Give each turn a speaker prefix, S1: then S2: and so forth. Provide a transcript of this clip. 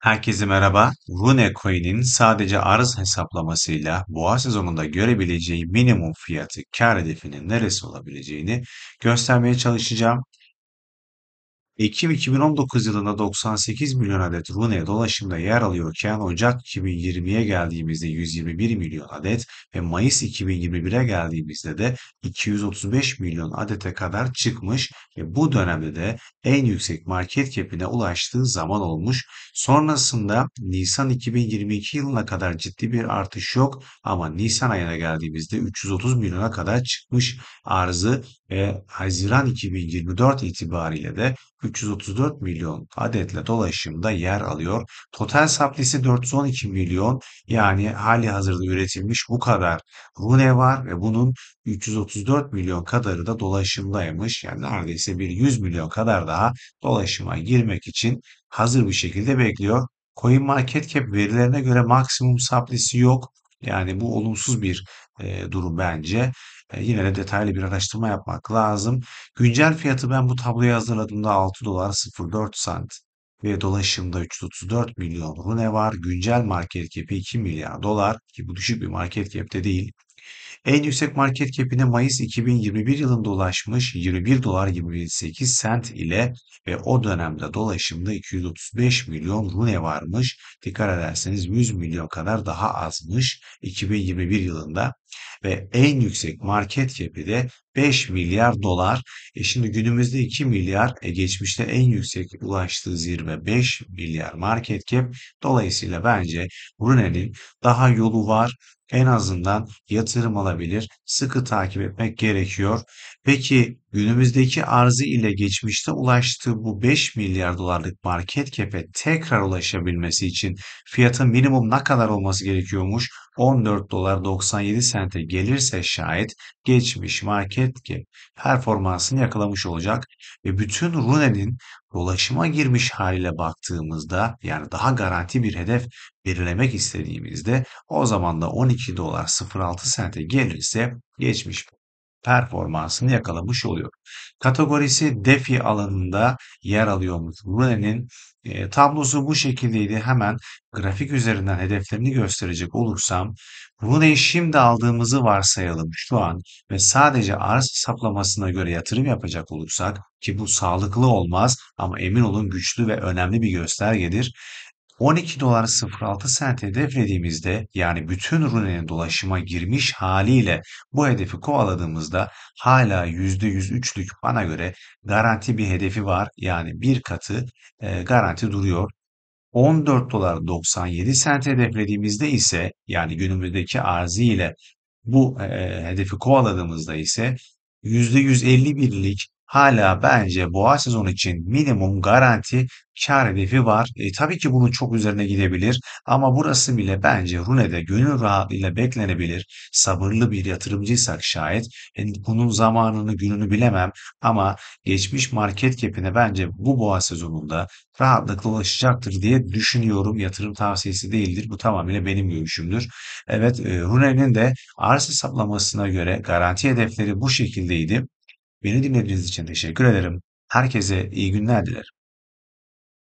S1: Herkese merhaba. Rune Coin'in sadece arz hesaplamasıyla boğa sezonunda görebileceği minimum fiyatı kar hedefinin neresi olabileceğini göstermeye çalışacağım. Ekim 2019 yılında 98 milyon adet rune dolaşımda yer alıyorken Ocak 2020'ye geldiğimizde 121 milyon adet ve Mayıs 2021'e geldiğimizde de 235 milyon adete kadar çıkmış ve bu dönemde de en yüksek market cap'ine ulaştığı zaman olmuş. Sonrasında Nisan 2022 yılına kadar ciddi bir artış yok ama Nisan ayına geldiğimizde 330 milyona kadar çıkmış arzı ve Haziran 2024 itibariyle de 334 milyon adetle dolaşımda yer alıyor. Total saplisi 412 milyon yani hali hazırda üretilmiş bu kadar rune var ve bunun 334 milyon kadarı da dolaşımdaymış. Yani neredeyse bir 100 milyon kadar daha dolaşıma girmek için hazır bir şekilde bekliyor. Coin Market Cap verilerine göre maksimum saplisi yok. Yani bu olumsuz bir e, durum bence. E, yine de detaylı bir araştırma yapmak lazım. Güncel fiyatı ben bu tabloyu hazırladığımda 6 dolar 04 sent ve dolaşımda 334 milyon ne var. Güncel market cap'i 2 milyar dolar ki bu düşük bir market cap'te değil. En yüksek market cap'ine Mayıs 2021 yılında ulaşmış 21 dolar 28 sent ile ve o dönemde dolaşımda 235 milyon rune varmış. Dikkat ederseniz 100 milyon kadar daha azmış 2021 yılında ve en yüksek market cap'i de 5 milyar dolar. E şimdi günümüzde 2 milyar, e geçmişte en yüksek ulaştığı zirve 5 milyar market cap. Dolayısıyla bence Rune'nin daha yolu var en azından yatırım alabilir. Sıkı takip etmek gerekiyor. Peki günümüzdeki arzı ile geçmişte ulaştığı bu 5 milyar dolarlık market cap'e tekrar ulaşabilmesi için fiyatın minimum ne kadar olması gerekiyormuş? 14 dolar 97 sente gelirse şayet geçmiş market performansını yakalamış olacak ve bütün Rune'nin dolaşıma girmiş haliyle baktığımızda yani daha garanti bir hedef belirlemek istediğimizde o zaman da 12 dolar 06 sente gelirse geçmiş performansını yakalamış oluyor. Kategorisi DeFi alanında yer alıyormuş. Rune'nin e, tablosu bu şekildeydi. Hemen grafik üzerinden hedeflerini gösterecek olursam Rune'yi şimdi aldığımızı varsayalım şu an ve sadece arz hesaplamasına göre yatırım yapacak olursak ki bu sağlıklı olmaz ama emin olun güçlü ve önemli bir göstergedir. 12 dolar 06 sent hedeflediğimizde yani bütün runenin dolaşıma girmiş haliyle bu hedefi kovaladığımızda hala %103'lük bana göre garanti bir hedefi var. Yani bir katı e, garanti duruyor. 14 dolar 97 sent hedeflediğimizde ise yani günümüzdeki arzi ile bu e, hedefi kovaladığımızda ise %151'lik hala bence boğa sezon için minimum garanti kar hedefi var. E, tabii ki bunun çok üzerine gidebilir ama burası bile bence Rune'de gönül rahatlığıyla beklenebilir. Sabırlı bir yatırımcıysak şayet e, bunun zamanını gününü bilemem ama geçmiş market kepine bence bu boğa sezonunda rahatlıkla ulaşacaktır diye düşünüyorum. Yatırım tavsiyesi değildir. Bu tamamıyla benim görüşümdür. Evet e, Rune'nin de arz hesaplamasına göre garanti hedefleri bu şekildeydi. Beni dinlediğiniz için teşekkür ederim. Herkese iyi günler dilerim.